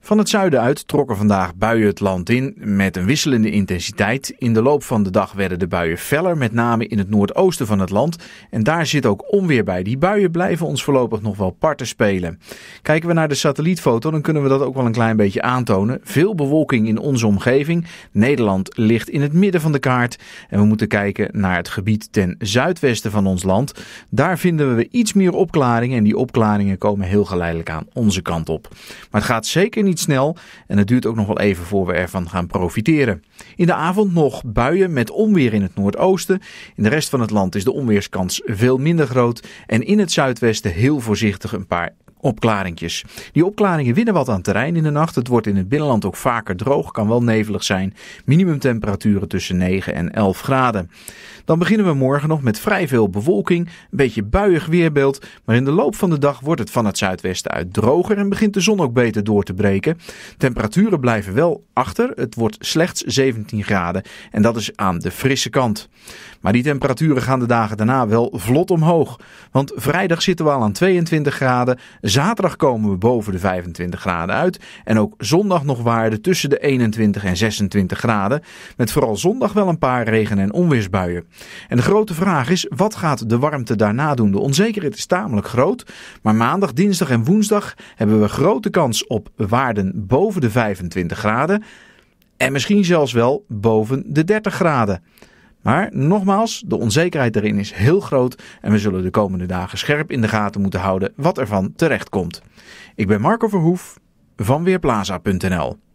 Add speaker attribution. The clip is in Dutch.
Speaker 1: Van het zuiden uit trokken vandaag buien het land in met een wisselende intensiteit. In de loop van de dag werden de buien feller, met name in het noordoosten van het land. En daar zit ook onweer bij. Die buien blijven ons voorlopig nog wel parten spelen. Kijken we naar de satellietfoto, dan kunnen we dat ook wel een klein beetje aantonen. Veel bewolking in onze omgeving. Nederland ligt in het midden van de kaart. En we moeten kijken naar het gebied ten zuidwesten van ons land. Daar vinden we iets meer opklaringen. En die opklaringen komen heel geleidelijk aan onze kant op. Maar het gaat zeker niet snel en het duurt ook nog wel even voor we ervan gaan profiteren. In de avond nog buien met onweer in het noordoosten. In de rest van het land is de onweerskans veel minder groot en in het zuidwesten heel voorzichtig een paar opklaringjes. Die opklaringen winnen wat aan terrein in de nacht. Het wordt in het binnenland ook vaker droog, kan wel nevelig zijn. Minimumtemperaturen tussen 9 en 11 graden. Dan beginnen we morgen nog met vrij veel bewolking, een beetje buiig weerbeeld. Maar in de loop van de dag wordt het van het zuidwesten uit droger en begint de zon ook beter door te breken. Temperaturen blijven wel achter. Het wordt slechts 17 graden en dat is aan de frisse kant. Maar die temperaturen gaan de dagen daarna wel vlot omhoog. Want vrijdag zitten we al aan 22 graden. Zaterdag komen we boven de 25 graden uit. En ook zondag nog waarden tussen de 21 en 26 graden. Met vooral zondag wel een paar regen- en onweersbuien. En de grote vraag is: wat gaat de warmte daarna doen? De onzekerheid is tamelijk groot. Maar maandag, dinsdag en woensdag hebben we grote kans op waarden boven de 25 graden. En misschien zelfs wel boven de 30 graden. Maar nogmaals, de onzekerheid daarin is heel groot en we zullen de komende dagen scherp in de gaten moeten houden wat ervan terechtkomt. Ik ben Marco Verhoef van Weerplaza.nl.